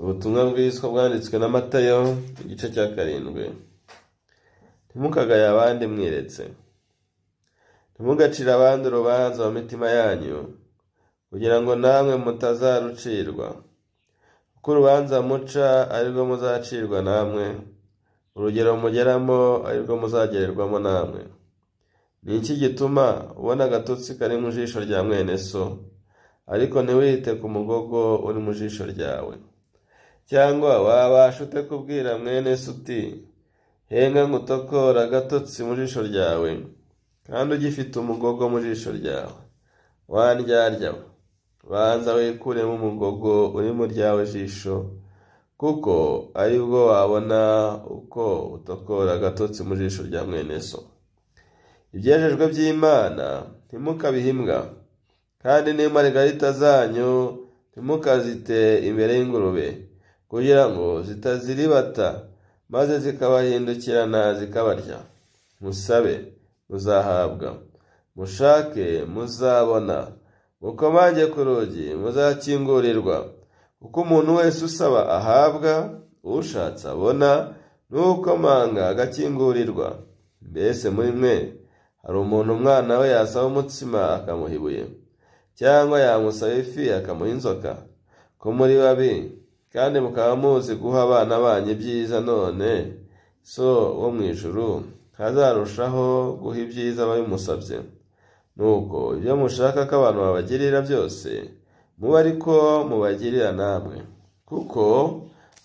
ubutumwa bw'iswa bwanditswe na matayo igice cya karindwi ntimukagaye abandi mwiretse ntimugacire abandi urubanza mu mitima yanyu kugira ngo namwe mutazarucirwa kuko urubanza muca arirwo muzacirwa namwe urugero mugeramo arirwo muzagererwamo namwe ni iki gituma ubona agatotsi kari mu jisho rya mwene so ariko ntiwite ku mugogo uri mu jisho ryawe cyangwa wabasha ute kubwira mwene se henga nkutokora agatotsi mu jisho ryawe kandi ugifite umugogo mu jisho ryawe wandyarya banza wikuremo umugogo uri mu ryawe jisho kuko ari wabona uko utokora agatotsi mu jisho rya mwene so ibyejejwe by'imana ntimukabihimbwa kandi n'iyo zanyu ntimukazite imbere y'ingurube kugira ngo zitaziribata maze zikabahindukirana zikabarya musabe muzahabwa mushake muzabona mukomange ku rugi muzakingurirwa kuko umuntu wese usaba ahabwa ushatse abona n'ukomanga agakingurirwa mbese muri mwe hari umuntu umwana we yasaba umutsima akamuha ibuye cyangwa yamusaba ifi akamuha inzoka ko muri babi kandi mukaba muzi guha abana banyu ibyiza none so wo mu ijuru ntazarushaho guha ibyiza ababimusabye nuko iyo mushaka ko abantu babagirira byose muba ariko mubagirira namwe kuko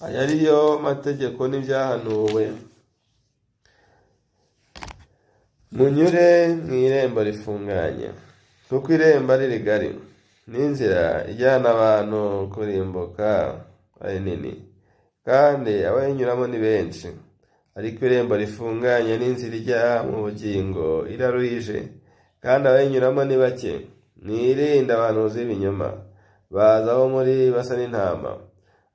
aya ari yo mategeko n'ibyahanuwe munyure mu irembo rifunganye kuko irembo ari rigari n'inzira ijyana abantu kurimbuka ari nini kandi abayinyuramo ni benshi ariko irembo rifunganye n'inzira ijya mu bugingo iraruhije kandi abayinyuramo ni bake nirinde abantu uzi ibinyoma baza aho muri basa n'intama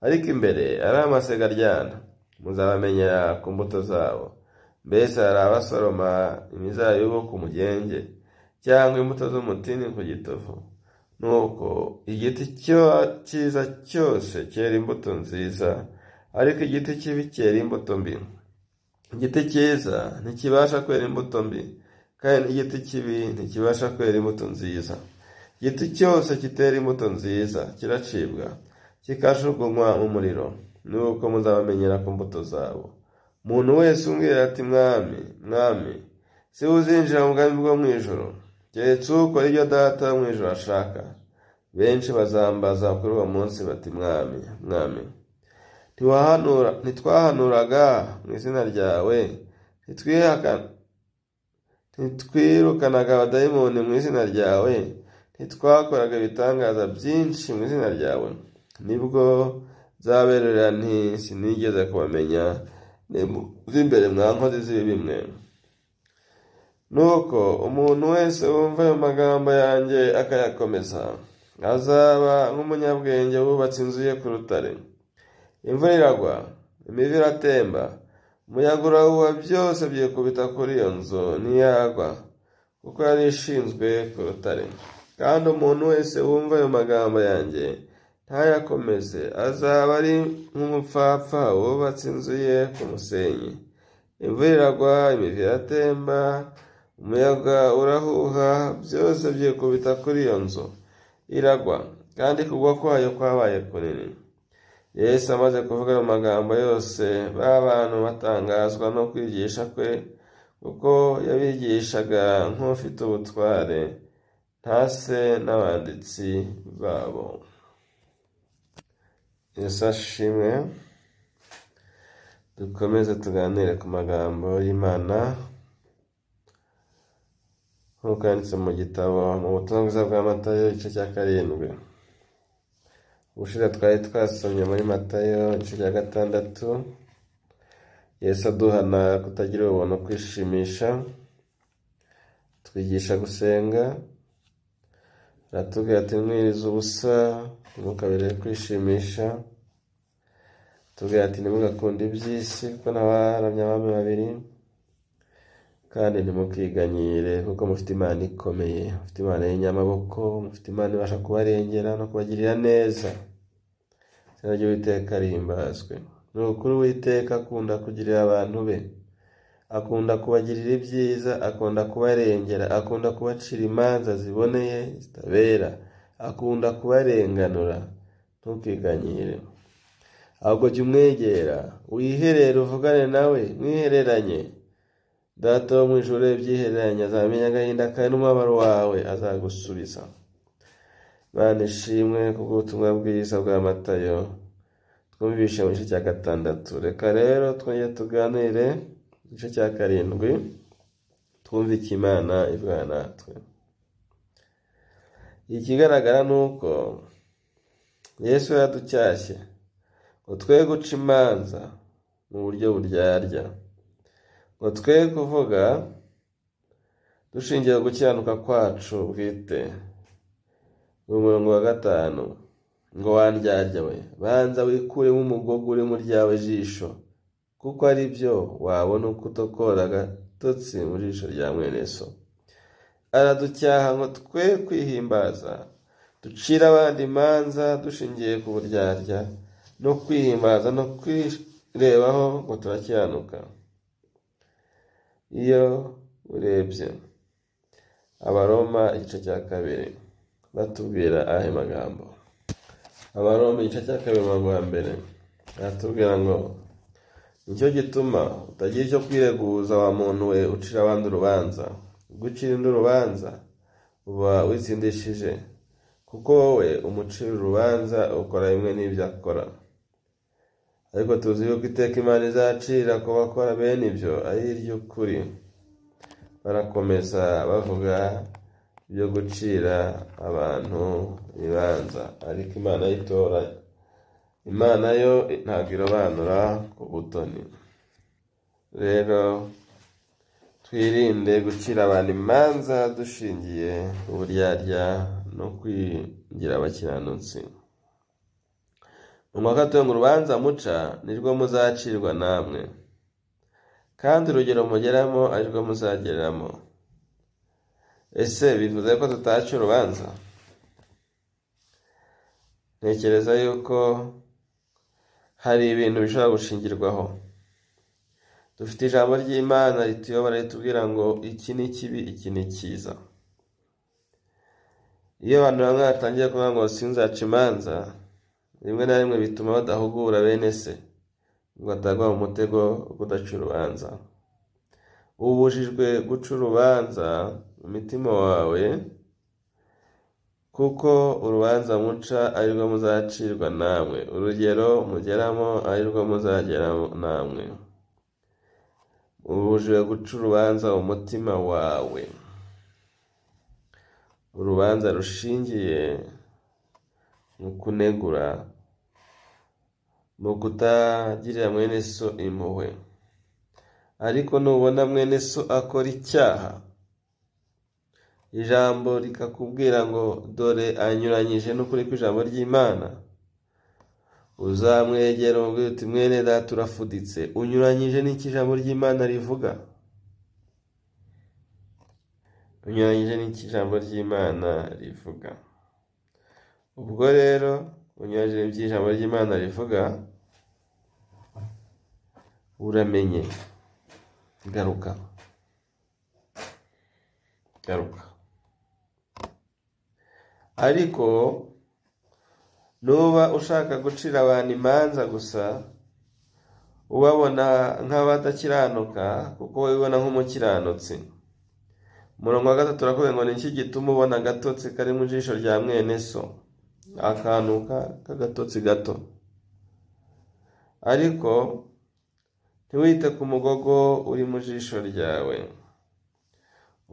ariko imbere ari amasega aryana muzabamenyera ku mbuto zabo mbese hari abasoroma imizabibu ku mugenge cyangwa imbuto z'umutini ku gitovu nkuko igiti cyiza cyose cyera imbuto nziza ariko igiti kibi cyera imbuto mbi igiti cyiza ntikibasha kwera imbuto mbi kandi n'igiti kibi ntikibasha kwera imbuto nziza igiti cyose kitera imbuto nziza kiracibwa kikajugunywa mu muriro nuko muzabamenyera ku mbuto zabo umuntu wese umbwira ati mwami mwami si we uzinjira mu bwami bwo mu ijoro keretse ukora ibyo data mu ijoro ashaka benshi bazambaza kuri uwo munsi bati mwami mwami ntitwahanuraga mu izina ryawe ntitwirukanaga abadayimoni mu izina ryawe ntitwakoraga ibitangaza byinshi mu izina ryawe nibwo zabererera nti sinigeze kubamenya z'imbere mwankozi z'ibibi mwe nuko umuntu wese wumva ayo magambo yanjye akayakomeza azaba nk'umunyabwenge wubatse inzu ye ku rutare imvura iragwa imibu iratemba umuyaga urahuha byose byikubita kuri iyo nzu ntiyagwa kuko yari ishinzwe ku rutare kandi umuntu wese wumva ayo magambo yanjye ntayakomeze azaba ari nk'umupfapfa wubatse inzu ye ku musenyi imvura iragwa imivu iratemba umuyaga urahuha byose byikubita kuri iyo nzu iragwa kandi kugwa kwayo kwabaye kunini yesu amaze kuvuga mu magambo yose b'abantu batangazwa no kwigisha kwe kuko yabigishaga nk'ufite ubutware ntase n'abanditsi babo yesu ashimwe dukomeze tuganire ku magambo y'imana nk'uko yanditse mu gitabo mu butumwa bwiza bwa matayo igice cya karindwi ubushize twari twasomye muri matayo igice cya gatandatu yesu aduhana kutagira ubuntu kwishimisha twigisha gusenga aratubwira ati mwirize ubusa ntimukabire kwishimisha tubwira ati ntimugakunde iby'isi kuko n'abaramya abami babiri kandi ntimukiganyire kuko mufite imana ikomeye mufite imana y'inyamaboko mufite imana ibasha kubarengera no kubagirira neza sinajya uwiteka rihimbazwe ni ukuri uwiteka akunda kugirira abantu be akunda kubagirira ibyiza akunda kubarengera akunda kubacira imanza ziboneye zitabera akunda kubarenganura ntukiganyire ahubwo jya umwegera wiherere uvugane nawe mwihereranye Data wo mu ijuru ibyihereranye azamenya agahinda kawe n'umubabaro wawe azagusubiza Mana ishimwe kubw'ubutumwa bwiza bwa matayo twumvishe mu gice cya gatandatu reka rero twongere tuganire mu cya karindwi twumve icyo imana ivuga natwe ikigaragara ni uko yesu yaducyashye ngo twe guca imanza mu buryo buryarya ngo twe kuvuga dushingira gukiranuka kwacu bwite mu murongo wa gatanu ngo wandyarya we banza wikuremo umugogo mu ryawe jisho kuko ari byo wabona uko utokora agatotsi mu jisho rya mwene so araducyaha ngo twe kwihimbaza ducira abandi imanza dushingiye ku buryarya no kwihimbaza no kwirebaho ngo turakiranuka iyo urebye abaroma igice cya kabiri batubwira ayahe magambo abaroma igice cya kabiri mu wa mbere baratubwira ngo nicyo gituma utagira icyo kwireguza wa muntu we ucira abandi urubanza gucira undi urubanza uba witsindishije kuko wowe umucira urubanza ukora bimwe n'ibyo akora ariko tuzi yuko iteka imana izacira ku bakora bene ibyo ari iry'ukuri barakomeza bavuga byo gucira abantu ibanza ariko imana yitora imana yo ntabwo irobanura ku butoni rero twirinde gucira abantu imanza dushingiye uburyarya no kwigira abakiranutsi umwaka mu rubanza muca nirwo muzacirwa namwe kandi urugero mugeramo ari rwo muzageramo ese bivuze ko tutaca urubanza ntekereza yuko hari ibintu bishobora gushingirwaho dufite ijambo ry'imana rituyobora ritubwira ngo iki ni kibi iki ni cyiza iyo abantu bamwe batangiye kuvuga ngo sinzaca imanza rimwe na rimwe bituma badahugura bene se ngo atagwa mu mutego wo kudaca urubanza ubujijwe guca urubanza mu mitima wawe kuko urubanza muca ari rwo muzacirwa namwe urugero mugeramo ari muzagera namwe ubujijwe guca urubanza mu mutima wawe urubanza rushingiye mu kunegura mu kutagirira mwene so impuhwe ariko nubona mwene so akora icyaha ijambo rikakubwira ngo dore anyuranyije n'ukuri kw'ijambo ry'imana uzamwegera umubwira uti mwene data urafuditse unyuranyije n'icyo ijambo ry'imana rivuga unyuranyije niki ijambo ry'imana rivuga ubwo rero unyuranyije n'ibyo ijambo ry'imana rivuga uramenye garuka garuka ariko nuba ushaka gucira abantu imanza gusa ubabona nk'abadakiranuka kuko wibona nk'umukiranutsi umurongo wa gatatu uravuga ngo ni iki gituma ubona agatotsi kari mu jisho rya mwene so ni akantu k'agatotsi gato ariko ntiwite ku mugogo uri mu jisho ryawe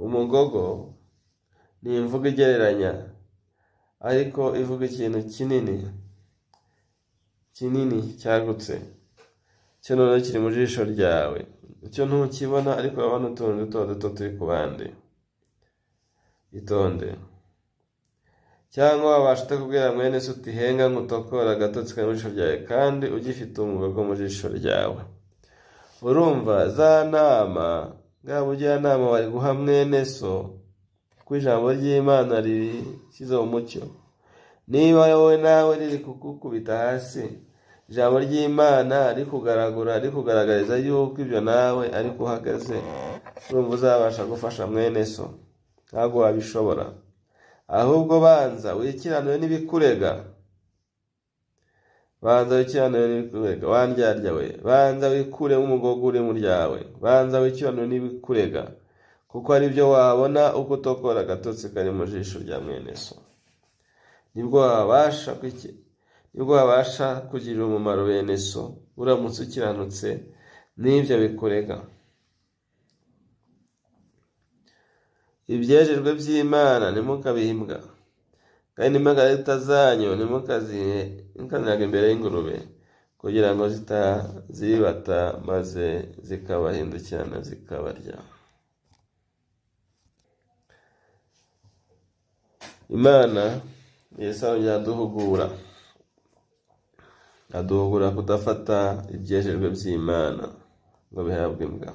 umugogo ni imvugo igereranya ariko ivuga ikintu kinini kinini cyagutse cyo noneho kiri mu jisho ryawe icyo ntukibona ariko urabona utuntu duto duto turi ku bandi itonde cyangwa wabasha kubwira mwene se utihenga nk'utokora agatotsi kari mu jisho ryawe kandi ugifite umwuga wo mu jisho ryawe urumva za nama bwa bujyanama bari guha mwene so kuko ijambo ry'imana rishyize mu mucyo niba wowe nawe riri kukukubita hasi ijambo ry'imana kugaragura rikugaragura kugaragariza yuko ibyo nawe ariko uhagaze urumva uzabasha gufasha mwene so ntabwo wabishobora ahubwo banza wikiranure n'ibikurega banza wikiranure n'ibikurega wandyarya we banza wikuremo umugogo uri mu ryawe banza wikiranure n'ibikurega kuko ari byo wabona uko utokora agatotsi kari mu jisho rya mwene so nibwo wabasha nibwo wabasha kugirira umumaro bene so uramutse ukiranutse n'ibyo bikurega ibyejejwe by'imana ntimukabimbwa kandi n'impagarita zanyu ntimukazikaniraga imbere y'ingurube kugira ngo zitazibata maze zikabahindukirana zikabarya imana yesaho yaduhugura aduhugura kudafata ibyejejwe by'imana ngo bihabwe imbwa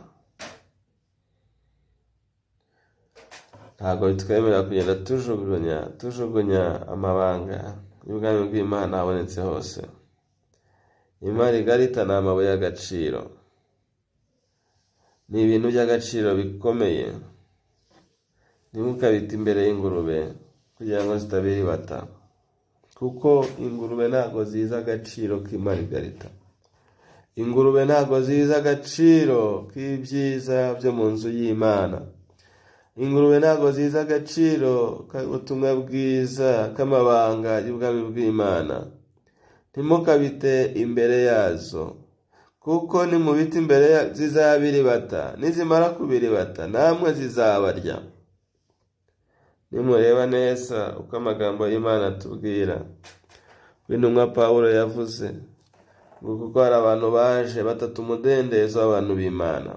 Ntabwo bitwemerera kugenda tujugunya tujugunya amabanga y'ubwami bw'Imana abonetse hose. imari igarita ni amabuye y'agaciro. Ni ibintu by'agaciro bikomeye. ukabita imbere y'ingurube kugira ngo zitabiribata. Kuko ingurube ntabwo zizi agaciro k'Imana igarita. ingurube ntabwo zizi agaciro k'ibyiza byo mu nzu y'imana ingurube ntabwo zizi agaciro k'ubutumwa bwiza k'amabanga y'ubwami bw'imana ntimukabite imbere yazo kuko biti imbere zizabiribata nizimara kubiribata namwe zizabarya nimureba neza uko amagambo y'imana atubwira intumwa paul yavuze ngo kuko hari abantu baje batatu umudendezo w'abantu b'imana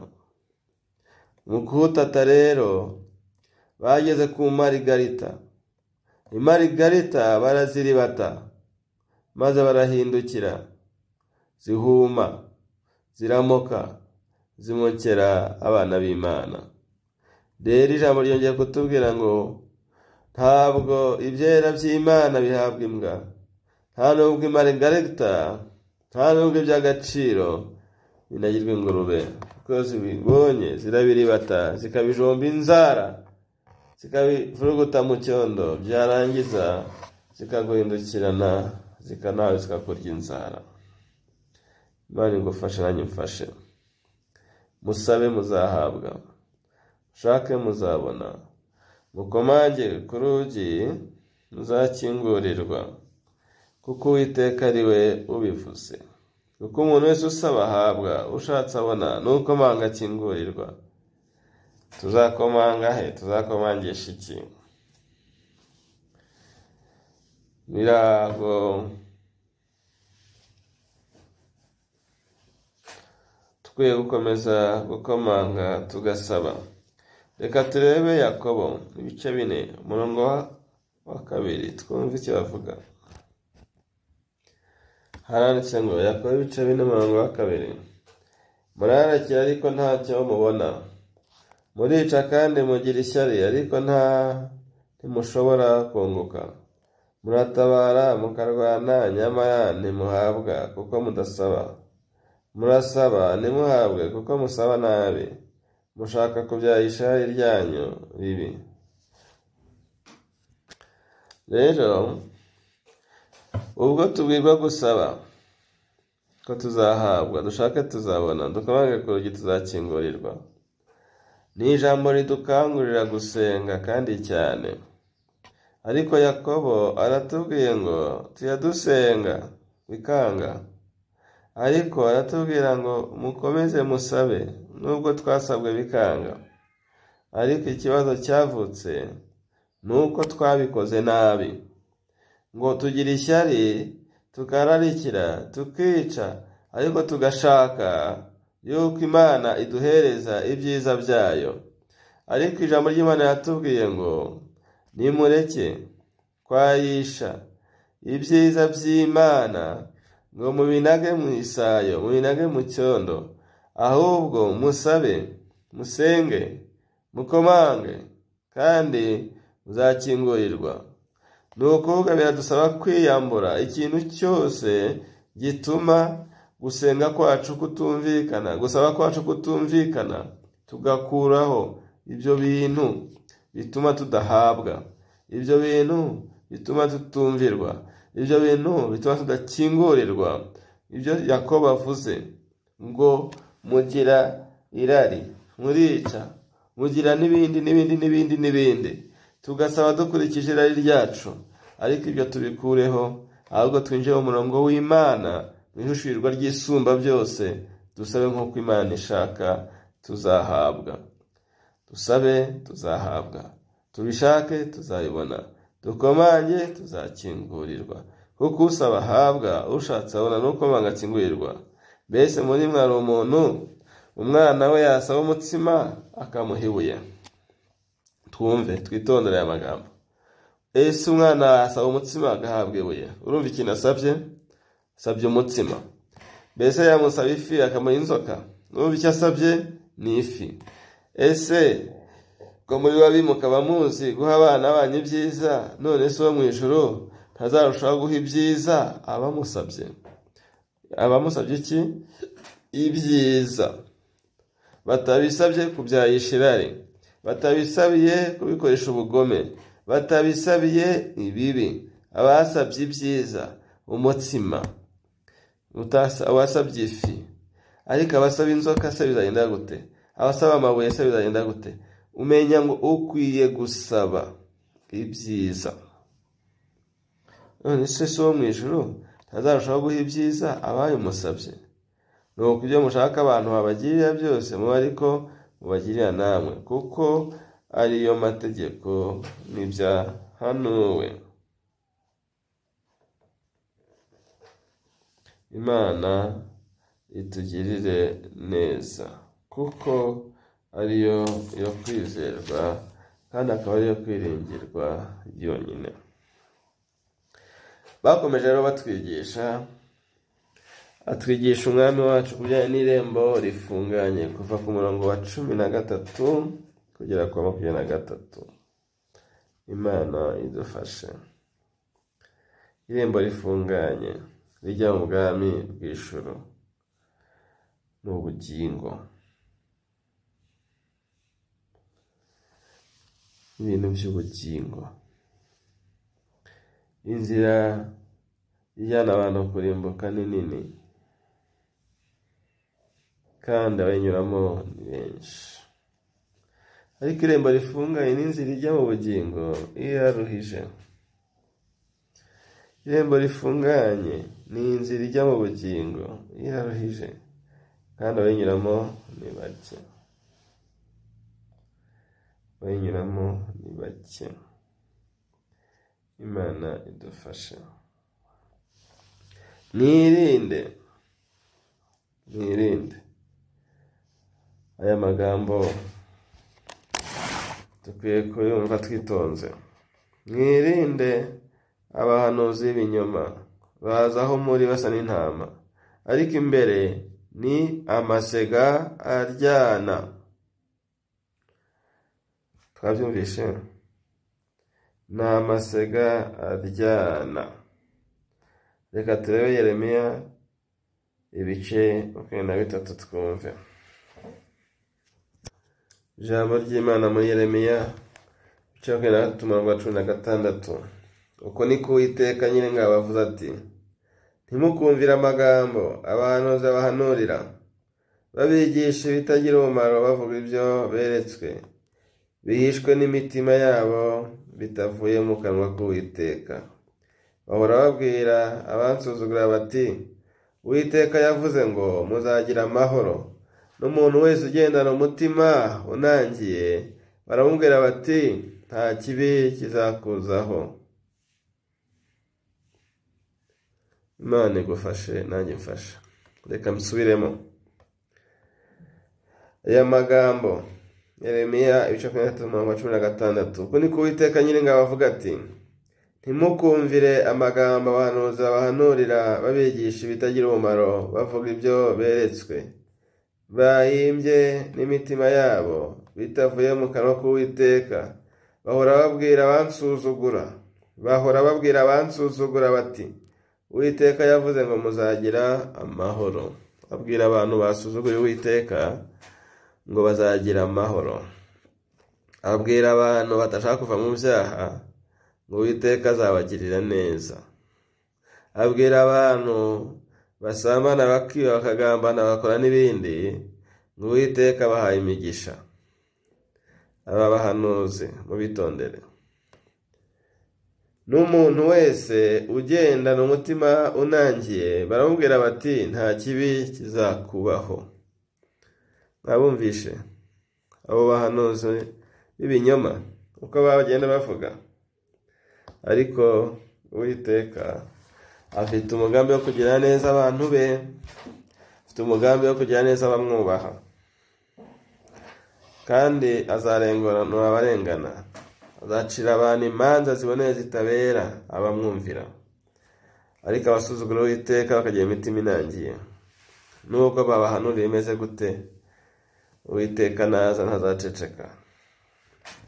mu kuwutata rero bageze ku marigarita imarigarita baraziribata maze barahindukira zihuma ziramoka zimokera abana b'imana rero ijambo ryongera kutubwira ngo ntabwo ibyera by'imana bihabwa imbwa nta nubwo imarigarita nta nubwo iby'agaciro binagirwa ingurube kuko zibibonye zirabiribata zikabijomba inzara zikabivuruguta mu cyondo byarangiza zikaguhindukirana zikanawe zikakurya inzara imana igufashe nanjye mfashe musabe muzahabwa mushake muzabona mukomange ku rugi muzakingurirwa kuko uwiteka ari we ubivuze kuko umuntu wese usaba ahabwa ushatse abona nuko amanga akingurirwa tuzakomanga he tuzakomangisha iki birago dukwiye gukomeza gukomanga tugasaba reka turebe yakobo ibice bine umurongo wa kabiri twumve icyo bavuga haranditse ngo yakobo ibice bine umurongo wa kabiri muraharakira ariko ntacyo mubona murica kandi mugira ishyari ariko nta ntimushobora kunguka muratabara mukarwana nyamara ntimuhabwa kuko mudasaba murasaba ntimuhabwe kuko musaba nabi mushaka kubyaha ishari ribi rero ubwo tubwirwa gusaba ko tuzahabwa dushake tuzabona dukomange ku rugi tuzakingurirwa ni ijambo ridukangurira gusenga kandi cyane ariko yakobo aratubwiye ngo tujya dusenga bikanga ariko aratubwira ngo mukomeze musabe nubwo twasabwe bikanga ariko ikibazo cyavutse ni uko twabikoze nabi ngo tugira ishyari tukararikira tukica ariko tugashaka yuko imana iduhereza ibyiza byayo ariko ijambo ry'imana yatubwiye ngo nimureke kwayisha ibyiza by'imana ngo mubinage mu isayo mubinage mu cyondo ahubwo musabe musenge mukomange kandi muzakingurirwa ni ukuvuga biradusaba kwiyambura ikintu cyose gituma gusenga kwacu kutumvikana gusaba kwacu kutumvikana tugakuraho ibyo bintu bituma tudahabwa ibyo bintu bituma tutumvirwa ibyo bintu bituma tudakingurirwa ibyo yakobo avuze ngo mugira irari murica mugira n'ibindi n'ibindi n'ibindi n'ibindi tugasaba dukurikije irari ryacu ariko ibyo tubikureho ahubwo twinjiye mu murongo w'imana ihishurirwa ry'isumba byose dusabe nk'uko imana ishaka tuzahabwa dusabe tuzahabwa tubishake tuzabibona dukomange tuzakingurirwa kuko usaba ahabwa ushatse abona nuko manga mbese muri mwari umuntu umwana we yasaba umutsima akamuhibuye twumve twitondere aya magambo ese umwana yasaba umutsima agahabwa ibuye urumva ikintu asabye asabye umutsima mbese yamusaba ifi akamuha inzoka n'ubu icyo asabye ni ifi ese ko muri babi mukaba muzi guha abana banyu ibyiza none se uwo mu ijoro ntazarushaho guha ibyiza abamusabye abamusabye iki ibyiza batabisabye kubyayisha irari batabisabiye kubikoresha ubugome batabisabiye ibibi abasabye ibyiza umutsima uwasabye ifi ariko abasaba inzoka se bizagenda gute abasaba amabuye se bizagenda gute umenya ngo ukwiye gusaba ibyiza none se si wo mu ijoro ntazarushaho guha ibyiza abaye umusabye ni uko ibyo mushaka abantu babagirira byose muba ariko mubagirira namwe kuko ariyo mategeko ntibyahanuwe imana itugirire neza kuko ariyo yo kwizerwa kandi akaba ariyo kwiringirwa yonyine bakomeje rero batwigisha atwigisha umwami wacu ku n'irembo rifunganye kuva ku murongo wa cumi na gatatu kugera ku wa makumyabiri na gatatu imana idufashe irembo rifunganye zijya mu bwami bw'ijuru n'ubugingo ibintu by'ubugingo inzira ijyana abantu kurimbuka ni nini kandi abayinyuramo ni benshi ariko irembo rifungaye n'inzira ijya mu bugingo iraruhije irembo rifunganye ni inzira ijya mu bugingo iraruhije kandi abayinyuramo ni bake abayinyuramo ni bake imana idufashe mwirinde mwirinde aya magambo dukwiye kuyumva twitonze mwirinde abahanuzi b'ibinyoma baza aho muri basa n'intama ariko imbere ni amasega aryana twabyumvise ni amasega aryana reka turebe yeremiya ibice makumyabiri na bitatu twumve ijambo ry'imana muri yeremiya ibice makumyabiri na gatatu mirongo cumi na gatandatu uko niko uwiteka nyine ngabo avuze ati ntimukumvire amagambo abahanuzi bahanurira babigisha ibitagira umumaro bavuga ibyo beretswe bihishwe n'imitima yabo bitavuye mu kanwa k'uwiteka bahora babwira abansuzugura bati uwiteka yavuze ngo muzagira amahoro n'umuntu wese ugendana umutima unangiye baramubwira bati nta kibi kizakuzaho imana igufashe nanjye mfasha reka mbisubiremo aya magambo Yeremiya ibice makumyabiri gatatu mirongo cumi na gatandatu uko niko uwiteka nyiringabo avuga ati ntimukumvire amagambo abahanuzi babahanurira babigisha ibitagira umumaro bavuga ibyo beretswe bayimbye n'imitima yabo bitavuye mu kanwa k'uwiteka bahora babwira abansuzugura bahora babwira abansuzugura bati uwiteka yavuze ngo muzagira amahoro abwira abantu basuzuguye uwiteka ngo bazagira amahoro abwira abantu batashaka kuva mu byaha ngo uwiteka azabagirira neza abwira abantu basambana bakiba bakagambana bakora n'ibindi ngo uwiteka abahaye imigisha aba bahanuzi mubitondere n'umuntu wese ugendana umutima unangiye baramubwira bati nta kibi kizakubaho mwabumvishe abo bahanuzi b'ibinyoma uko bagenda bavuga ariko uwiteka afite umugambi wo kugira neza abantu be afite umugambi wo kugira neza abamwubaha kandi azarenganura abarengana azacira abantu imanza ziboneye zitabera abamwumvira ariko abasuzugura uwiteka bakagira imitima inangiye nubwo babahanurira imeze gute uwiteka naza ntazaceceka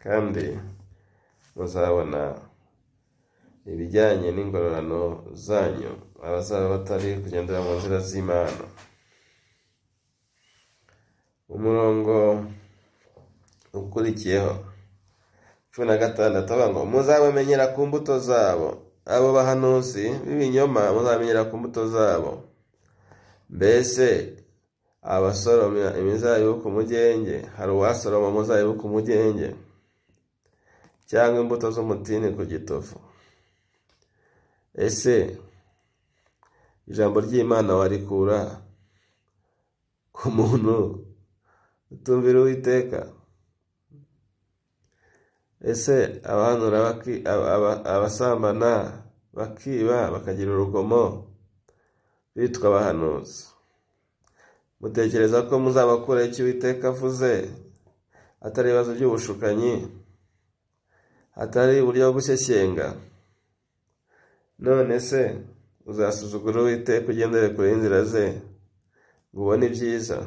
kandi muzabona ibijyanye n'ingororano zanyu abazaba batari kugendera mu nzira z'imana umurongo ukurikiyeho cumi na gatandatu ngo muzabamenyera ku mbuto zabo abo bahanuzi b'ibinyoma muzamenyera ku mbuto zabo mbese abasoroma imizabibu ku mugenge hari uwasoroma umuzabibu ku mugenge cyangwa imbuto z'umutini ku gitofu ese ijambo ry'imana warikura ku muntu utumvira uwiteka ese abanura abasambana bakiba bakagira urugomo bitwa abahanuzi mutekereza ko muzabakuraho icyo uwiteka avuze atari ibibazo by'ubushukanyi atari uburyo bwo gushyeshyenga none se uzasuzugura uwiteka ugendere kure y'inzira ze ngo ubone ibyiza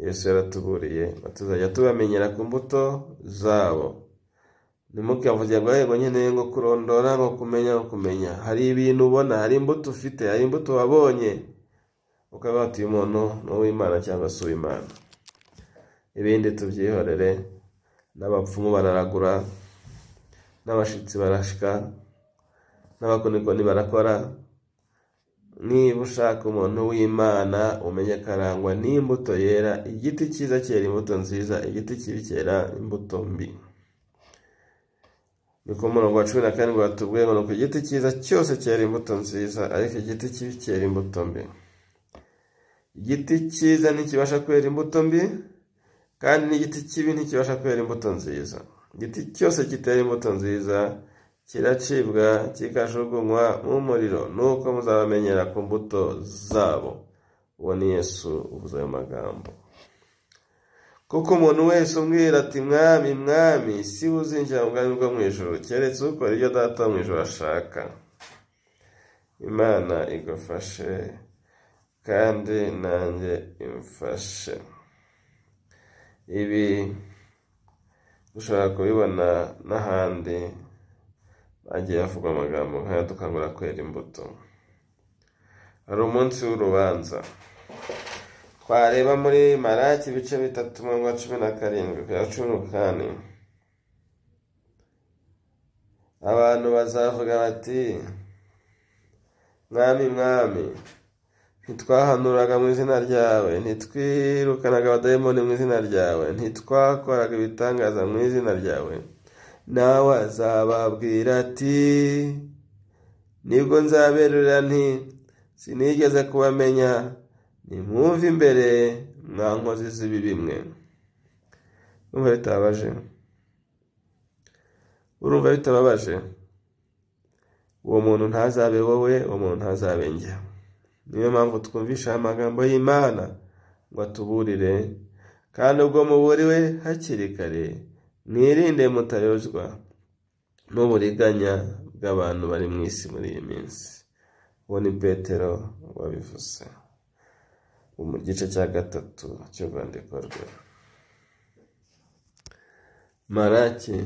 yesu yaratuburiye tuzajya tubamenyera ku mbuto zabo ntimukavugirwa yego nkeneye ngo kurondora ngo kumenya ngo kumenya hari ibintu ubona hari imbuto ufite hari imbuto wabonye ukaba watuye umuntu n'uw'imana cyangwa se uw'imana ibindi tubyihorere n'abapfumu bararagura n'abashitsi barashika n'abakonikoni barakora niba ushaka umuntu w'imana umenya akarangwa n'imbuto yera igiti cyiza cyera imbuto nziza igiti kibi cyera imbuto mbi niko umurongo wa cumi na karindwi watubwiye ngo ni uko igiti cyiza cyose cyera imbuto nziza ariko igiti kibi cyera imbuto mbi igiti cyiza ntikibasha kwera imbuto mbi kandi n'igiti kibi ntikibasha kwera imbuto nziza igiti cyose kitera imbuto nziza kiracibwa kikajugunywa mu muriro nuko muzabamenyera ku mbuto zabo uwo ni yesu uvuze ayo magambo kuko umuntu wese umbwira ati mwami mwami si uzinjira mu bwami bwo mu ijoro keretse ukora ibyo data mu ijoro ashaka imana igufashe kandi nanjye imfashe ibi ushobora kubibona n'ahandi hagiye havugwa amagambo nk'aya dukangurira kwera imbuto hari umunsi w'urubanza twareba muri maraki ibice bitatu mirongo cumi na karindwi ku ya cumi n'ukani abantu bazavuga bati mwami mwami ntitwahanuraga mu izina ryawe ntitwirukanaga abadayimoni mu izina ryawe ntitwakoraga ibitangaza mu izina ryawe nawe azababwira ati nibwo nzaberura nti sinigeze kubamenya nimwumve imbere mwa nkozi z'ibi bimwe urumva bitababaje urumva bitababaje uwo muntu ntazabe wowe uwo muntu ntazabe njye niyo mpamvu twumvisha amagambo y'imana ngo atuburire kandi ubwo muburiwe hakiri kare mwirinde mutayozwa n'uburiganya bw'abantu bari mu isi muri iyi minsi uwo ni petero wabivuze mu gice cya gatatu cy'urwandiko rwe maraki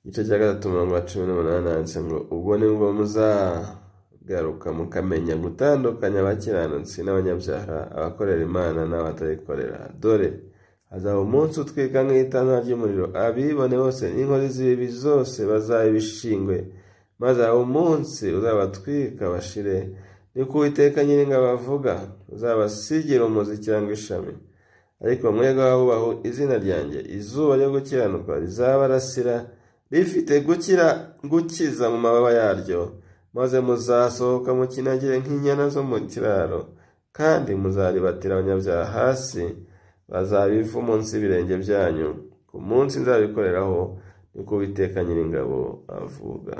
igice cya gatatu mirongo cumi n'umunani handitse ngo ubwo nibwo muzagaruka mukamenya gutandukanya abakiranutsi n'abanyabyaha abakorera imana n'abatayikorera dore hazaba umunsi utwika nk'itanura ry'umuriro abibone bose n'inkozi z'ibibi zose bazaba ibishingwe maze aho umunsi uzabatwika bashire ni ku iteka nyir'inga bavuga uzabasigira umuzi cyangwa ishami ariko mwega wabubaho izina ryanjye izuba ryo gukiranuka rizabarasira rifite gukira gukiza mu mababa yaryo maze muzasohoka mu kinagire nk'inyana zo mu kiraro kandi muzaribatira abanyabyaha hasi bazaba ivu munsi byanyu ku munsi nzabikoreraho niko ubiteka nyiringabo avuga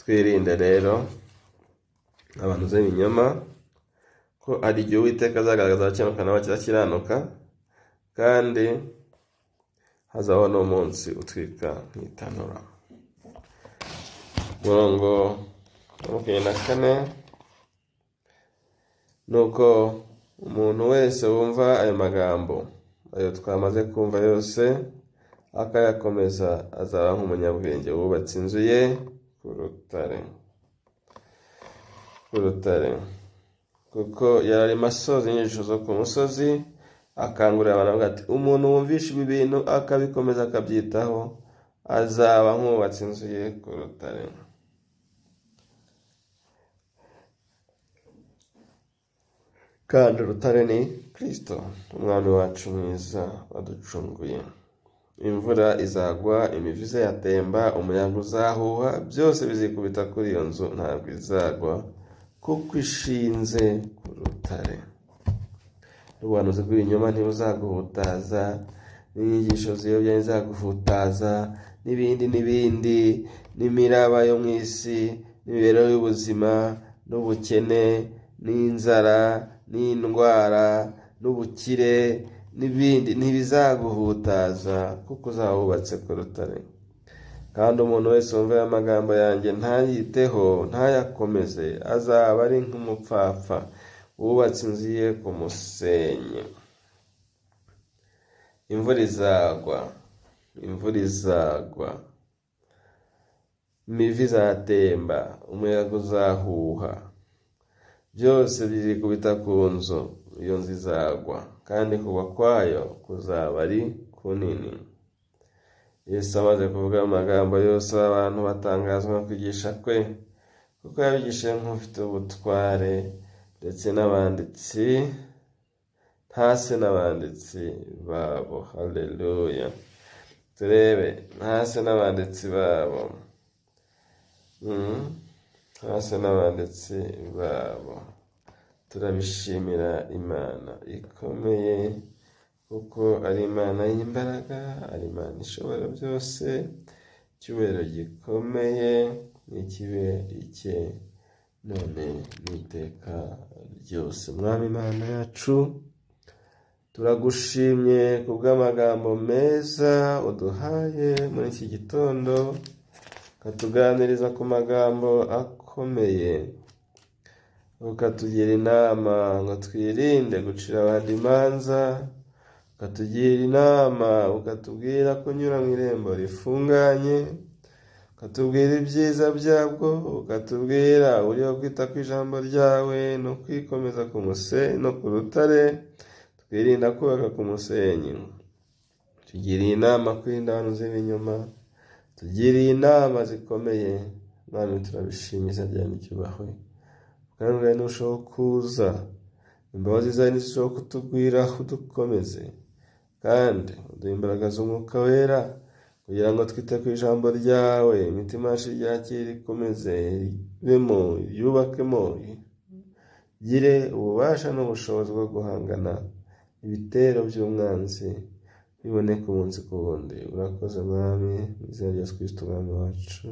twirinde rero abantu z'ibinyoma ko ari igihe uwiteka azagaragaza abakiranuka n'abakiranuka kandi hazaho n'umunsi utwika nk'itanura murongo makumyabiri na kane ni uko umuntu wese wumva ayo magambo ayo twamaze kumva yose akayakomeza azaba nk'umunyabwenge wubatse inzu ye ku rutare ku rutare kuko yararimo asoza inyigisho zo ku musozi akangurira abantu avuga ati umuntu wumvisha ibi bintu akabikomeza akabyitaho azaba nk'ubatse inzu ye ku rutare kandi urutare ni kirisito umwami wacu mwiza waducunguye imvura izagwa imivu izayatemba umuyaga uzahuha byose bizikubita kuri iyo nzu ntabwo izagwa kuko ishinze ku rutare ubuhanuzi bw'ibinyoma ntibuzaguhutaza n'inyigisho ziyobya ntizaguhutaza n'ibindi n'ibindi n'imiraba yo mu isi n'imibereho y'ubuzima n'ubukene n'inzara n'indwara n'ubukire n'ibindi ntibizaguhutaza kuko uzaba ku rutare kandi umuntu wese wumva aya magambo yanjye ntayiteho ntayakomeze azaba ari nk'umupfapfa wubatse inzu ye ku musenyi imvura izagwa imvura izagwa imivi izatemba umuyaga uzahuha byose biri ku nzu iyo nzu izagwa kandi kugwa kwayo kuzaba ari kunini yesu amaze kuvuga amagambo yose abantu batangazwa no kwigisha kwe kuko yabigishije nk'ufite ubutware ndetse n'abanditsi ntase n'abanditsi babo hareruya turebe ntase n'abanditsi babo hmm? twese n'abanditsi babo turabishimira imana ikomeye kuko ari imana y'imbaraga ari imana ishobora byose icyubahiro gikomeye n'ikibe icye none n'iteka ryose mwami imana yacu turagushimye ku bw'amagambo meza uduhaye muri iki gitondo katuganiriza ku magambo ako akomeye ukatugira inama ngo twirinde gucira abandi imanza ukatugira inama ukatubwira kunyura mu irembo rifunganye ukatubwira ibyiza byabwo ukatubwira uburyo kwita ku ijambo ryawe no kwikomeza ku musenyi no ku rutare twirinda kubaka ku musenyi tugiriye inama kwirinda abantu z'ibinyoma tugiriye inama zikomeye none turabishimye izina ryawe n'icyubahwe bwawe nurushaho kuza imbabazi zawe ntizishobora kutugwiraho dukomeze kandi uduha imbaraga z'umwuka wera kugira ngo twite ku ijambo ryawe imitima yacu ryakire rikomeze ribemo ryubakemo gire ububasha n'ubushobozi bwo guhangana ibitero by'umwanzi biboneka umunsi ku wundi urakoze mwami mu izina rya kirisito umwami wacu